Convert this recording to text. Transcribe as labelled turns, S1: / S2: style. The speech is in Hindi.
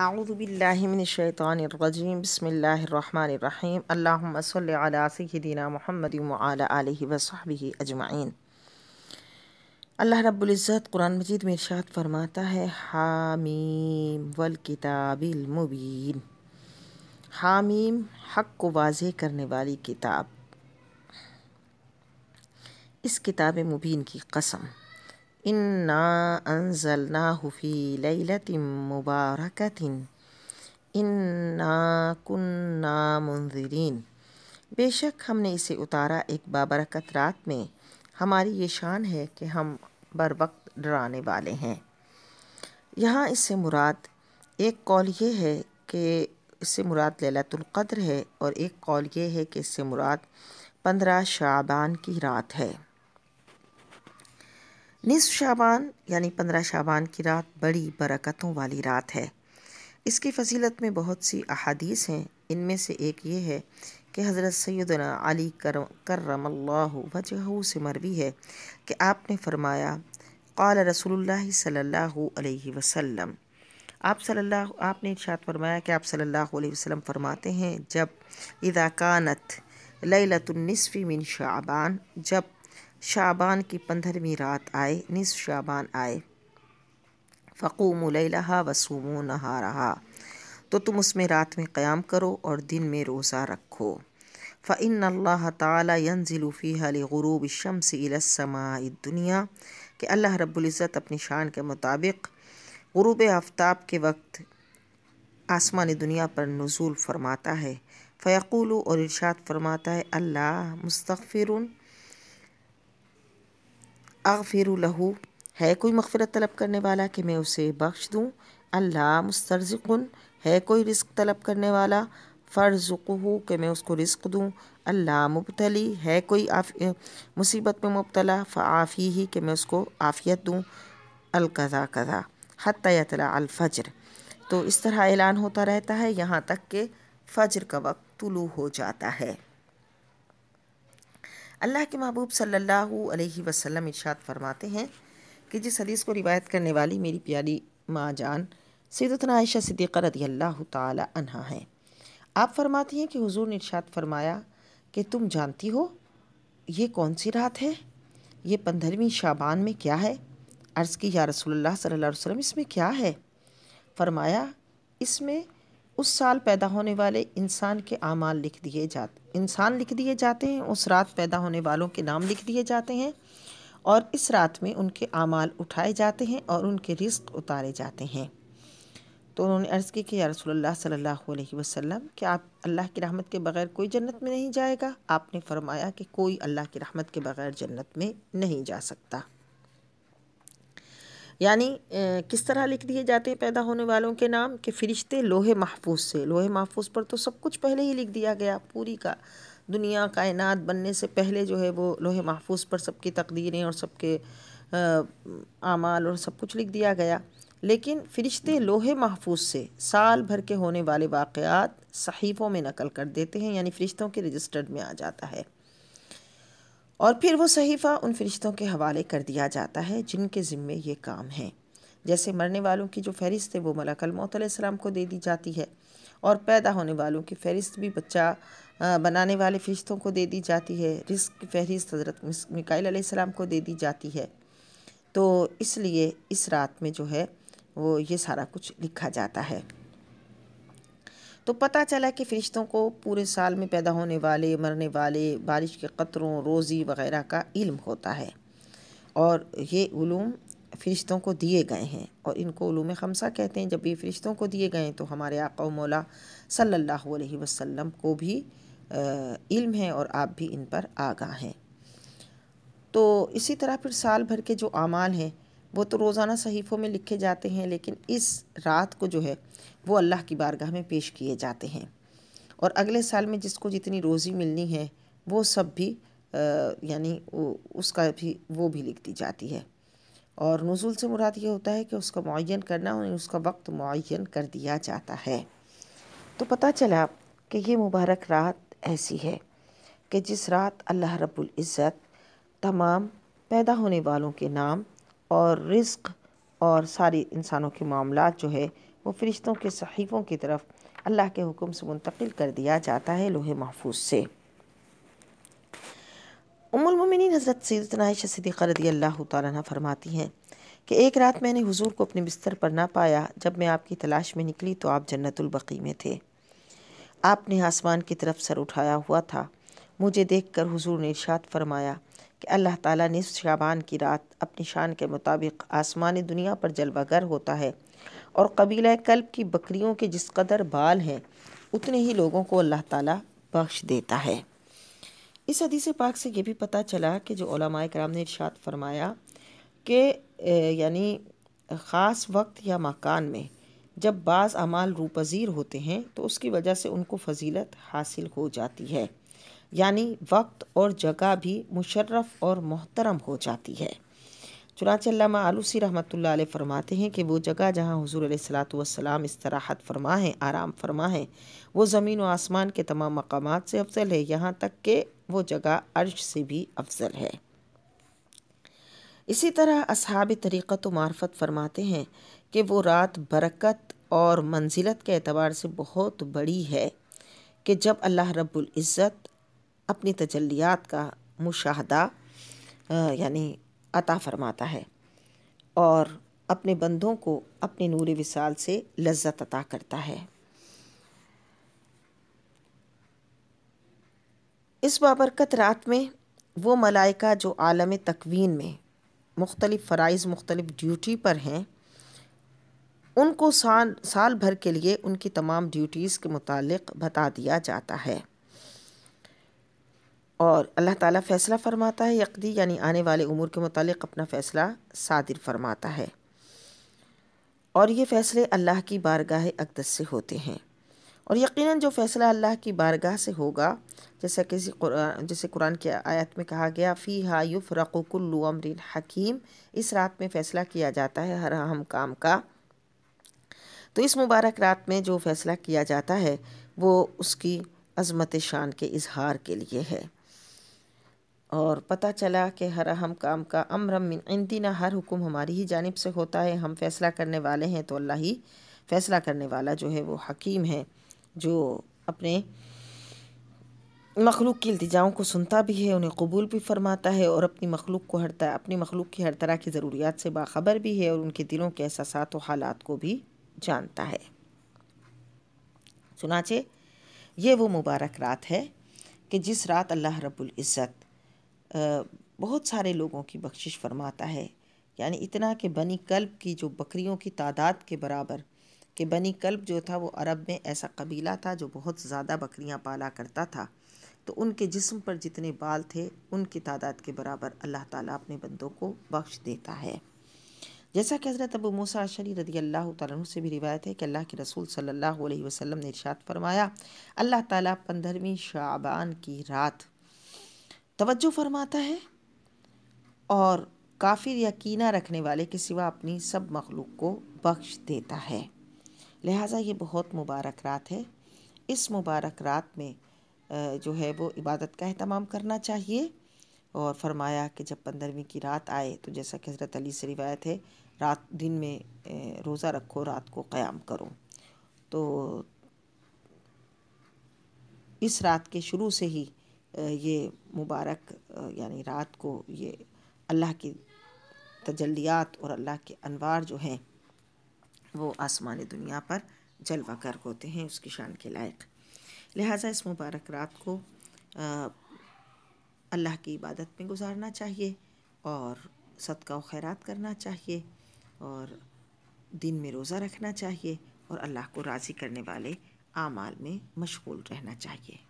S1: आउज़बिल्लिमिनशैतरजीम बसमीम अल्लासदीना महमद वसहबी अजमाइन अल्लाह रब्ज़त कुरान मजीद में इरशाद फरमाता है हामीम वल किताबिलमुबीन हामीम हक को वाज करने वाली किताब इस किताब मुबीन की कसम इन्ना अनजलनाहु हुफी लैलतिम मुबारकतिन इन्ना कुन्ना मुंजरीन बेशक हमने इसे उतारा एक बाबरकत रात में हमारी ये शान है कि हम बर वक्त डराने वाले हैं यहाँ इससे मुराद एक कौल ये है कि इससे मुराद लैलतुल्क़द्र है और एक कौल ये है कि इससे मुराद पंद्रह शाबान की रात है निसफ शाबान यानी पंद्रह शाबान की रात बड़ी बरकतों वाली रात है इसकी फजीलत में बहुत सी अहादीस हैं इनमें से एक ये है कि हज़रत सैदना अली कर करम वजह से मरवी है कि आपने फरमाया क़ाल रसूलुल्लाह सल्लल्लाहु अलैहि आप सल्लल्लाहु आपने इर्शाद फरमाया कि आप सल्लल्लाहु अलैहि वसल्लम फरमाते हैं जब इदाकानत लैलतुलनसफ़ी मिन शाबान जब शाबान की पंद्रहवीं रात आए निस शाबान आए फ़कूम लहा वसूमो नहा रहा तो तुम उसमें रात में क़्याम करो और दिन में रोज़ा रखो फ़िन अल्लाह तंजिलफ़ी ग़रूब शम्स दुनिया के अल्लाह रबुल्ज़त अपनी शान के मुताबिक गुरूब आफ्ताब के वक्त आसमान दुनिया पर नज़ुल फरमाता है फ़यकूल और इर्शाद फरमाता है अल्लाह मुस्तफ़िर अगफिर लहू है कोई मगफरत तलब करने वाला कि मैं उसे बख्श दूँ अल्लाह मुस्तरज़ुन है कोई रिस्क तलब करने वाला फ़र्ज़ुकहू कि मैं उसको रिस्क दूँ अल्लाह मुबतली है कोई मुसीबत में मुबतला फ़ाफ़ी ही कि मैं उसको आफ़ियत दूँ अलकज़ा कज़ा हतला अलफजर तो इस तरह ऐलान होता रहता है यहाँ तक कि फ़जर का वक्त तुलू हो जाता है अल्लाह के महबूब सल्लल्लाहु अलैहि वसल्लम इरशाद फरमाते हैं कि जिस हदीस को रिवायत करने वाली मेरी प्यारी माँ जान सैदतना आयशा सिद्दीक़ा रदी अल्लाह तहा हैं आप फरमाती हैं कि हुजूर ने इरशाद फरमाया कि तुम जानती हो ये कौन सी रात है ये पंद्रहवीं शाबान में क्या है अर्ज़ की या रसोल्ला सल्लल्लाहु अलैहि वसल्लम इसमें क्या है फरमाया इसमें उस साल पैदा होने वाले इंसान के अमाल लिख दिए जाते इंसान लिख दिए जाते हैं उस रात पैदा होने वालों के नाम लिख दिए जाते हैं और इस रात में उनके अमाल उठाए जाते हैं और उनके रिस्क उतारे जाते हैं तो उन्होंने अर्ज़ की कि या रसोल्ला सल्ला वसम कि आप अल्लाह की रहमत के बग़ैर कोई जन्नत में नहीं जाएगा आपने फरमाया कि कोई अल्लाह की रहमत के बग़ैर जन्नत में नहीं जा सकता यानी किस तरह लिख दिए जाते हैं पैदा होने वालों के नाम कि फ़रिश्ते लोहे महफूज से लोहे महफूज पर तो सब कुछ पहले ही लिख दिया गया पूरी का दुनिया कायनात बनने से पहले जो है वो लोहे महफूज पर सबकी तकदीरें और सबके आमाल और सब कुछ लिख दिया गया लेकिन फ़रिश्ते लोहे महफूज से साल भर के होने वाले वाक़ात सहीफ़ों में नकल कर देते हैं यानी फ़रिश्तों के रजिस्टर्ड में आ जाता है और फिर वो सहीफ़ा उन फरिश्तों के हवाले कर दिया जाता है जिनके ज़िम्मे ये काम है जैसे मरने वालों की जो फहरिस्त है वो मलाकल मौतम को दे दी जाती है और पैदा होने वालों की फहरिस्त भी बच्चा बनाने वाले फरिश्तों को दे दी जाती है रिस्क की फहरिस्त हज़रत मिकाईल को दे दी जाती है तो इसलिए इस रात में जो है वो ये सारा कुछ लिखा जाता है तो पता चला कि फ़रिश्तों को पूरे साल में पैदा होने वाले मरने वाले बारिश के क़तरों रोज़ी वगैरह का इल्म होता है और ये ूम फ़रिश्तों को दिए गए हैं और इनको उलूम खमसा कहते हैं जब ये फ़रिश्तों को दिए गए हैं तो हमारे आका मौला सल्लल्लाहु अलैहि वसल्लम को भी इल्म है और आप भी इन पर आगा हैं तो इसी तरह फिर साल भर के जो अमाल हैं वो तो रोज़ाना सहीफ़ों में लिखे जाते हैं लेकिन इस रात को जो है वो अल्लाह की बारगाह में पेश किए जाते हैं और अगले साल में जिसको जितनी रोज़ी मिलनी है वो सब भी यानी उसका भी वो भी लिख दी जाती है और नज़ुल से मुराद ये होता है कि उसका मुन करना उन्हें उसका वक्त मुन कर दिया जाता है तो पता चला कि ये मुबारक रात ऐसी है कि जिस रात अल्लाह रब्बुल इज़्ज़त तमाम पैदा होने वालों के नाम और रिस्क और सारी इंसानों के मामला जो है वो फ़रिश्तों के सहीफ़ों की तरफ अल्लाह के हुक्म से मुंतकिल कर दिया जाता है लोहे महफूज से उमुलमिन हज़रत सैदनाश सदीक़ रदी अल्लाह तह फरमाती हैं कि एक रात मैंने हुजूर को अपने बिस्तर पर ना पाया जब मैं आपकी तलाश में निकली तो आप जन्नतुलबकी में थे आपने आसमान की तरफ सर उठाया हुआ था मुझे देखकर हुजूर ने इरशाद फरमाया कि अल्लाह ताला निसफ शाबान की रात अपनी शान के मुताबिक आसमान दुनिया पर जलवागर होता है और कबीला कल्ब की बकरियों के जिस कदर बाल हैं उतने ही लोगों को अल्लाह ताला बख्श देता है इस हदीस पाक से ये भी पता चला कि जो कराम ने इर्शाद फरमाया कि यानी ख़ास वक्त या मकान में जब बाज़ अमाल रूपजीर होते हैं तो उसकी वजह से उनको फजीलत हासिल हो जाती है यानी वक्त और जगह भी मुशर्रफ और मोहतरम हो जाती है चुनाचे आलूसी रहमत ला फरमाते हैं कि वो जगह जहाँ हजूर सलाम इसराहत फरमा है आराम फरमा है वो ज़मीन व आसमान के तमाम मकाम से अफजल है यहाँ तक कि वो जगह अर्श से भी अफजल है इसी तरह असहाब तरीक़त मार्फत फरमाते हैं कि वो रात बरकत और मंजिलत के अतबार से बहुत बड़ी है कि जब अल्लाह रब्बुल इज़्ज़त अपनी तजलियात का मुशाहदा यानी अता फरमाता है और अपने बंदों को अपने नूर विसाल से लज्जत अता करता है इस बाबरकत रात में वो मलाइका जो आलम तकवीन में मुख्तलिफ़ फ़राइज़ मुख्तलिफ़ ड्यूटी पर हैं उनको साल साल भर के लिए उनकी तमाम ड्यूटीज़ के मुतालिक बता दिया जाता है और अल्लाह ताला फ़ैसला फ़रमाता है यकदी यानी आने वाले उमूर के मुतालिक अपना फ़ैसला सादिर फरमाता है और ये फ़ैसले अल्लाह की बारगाह अकदस से होते हैं और यकीनन जो फ़ैसला अल्लाह की बारगाह से होगा जैसा किसी कुरान जैसे कुरान की आयत में कहा गया फ़ी हायुफ़ रकुल्लु अमरिन हकीम इस रात में फ़ैसला किया जाता है हर अहम काम का तो इस मुबारक रात में जो फैसला किया जाता है वो उसकी अज़मत शान के इजहार के लिए है और पता चला कि हर अहम काम का अमर मिन हर हुक्म हमारी ही जानब से होता है हम फैसला करने वाले हैं तो अल्लाह ही फैसला करने वाला जो है वो हकीम है जो अपने मखलूक की अल्तजाओं को सुनता भी है उन्हें कबूल भी फरमाता है और अपनी मखलूक को हर तरह अपनी मखलूक की हर तरह की ज़रूरियात से बाखबर भी है और उनके दिलों के एहसास व हालात को भी जानता है सुनाचे ये वो मुबारक रात है कि जिस रात अल्लाह रब्बुल इज़्ज़त बहुत सारे लोगों की बख्शिश फरमाता है यानी इतना कि बनी कल्ब की जो बकरियों की तादाद के बराबर कि बनी कल्ब जो था वो अरब में ऐसा कबीला था जो बहुत ज़्यादा बकरियां पाला करता था तो उनके जिस्म पर जितने बाल थे उनकी तादाद के बराबर अल्लाह ताला अपने बंदों को बख्श देता है जैसा कि हज़रत अबू मूसा अशरी रदी अल्लाह तु से भी रिवायत है कि अल्लाह के रसूल सल्लल्लाहु अलैहि वसल्लम ने इरशाद फरमाया अल्लाह ताला पंद्रहवीं शाबान की रात तवज्जो फरमाता है और काफिर यकीना रखने वाले के सिवा अपनी सब मखलूक को बख्श देता है लिहाजा ये बहुत मुबारक रात है इस मुबारक रात में जो है वो इबादत का अहतमाम करना चाहिए और फरमाया कि जब पंद्रहवीं की रात आए तो जैसा कि हज़रत अली से रिवायत है रात दिन में रोज़ा रखो रात को क़याम करो तो इस रात के शुरू से ही ये मुबारक यानी रात को ये अल्लाह की तजलियात और अल्लाह के अनवार जो हैं वो आसमान दुनिया पर जलवा कर होते हैं उसकी शान के लायक लिहाजा इस मुबारक रात को अल्लाह की इबादत में गुजारना चाहिए और सदका व खैरात करना चाहिए और दिन में रोज़ा रखना चाहिए और अल्लाह को राज़ी करने वाले आमाल में मशगूल रहना चाहिए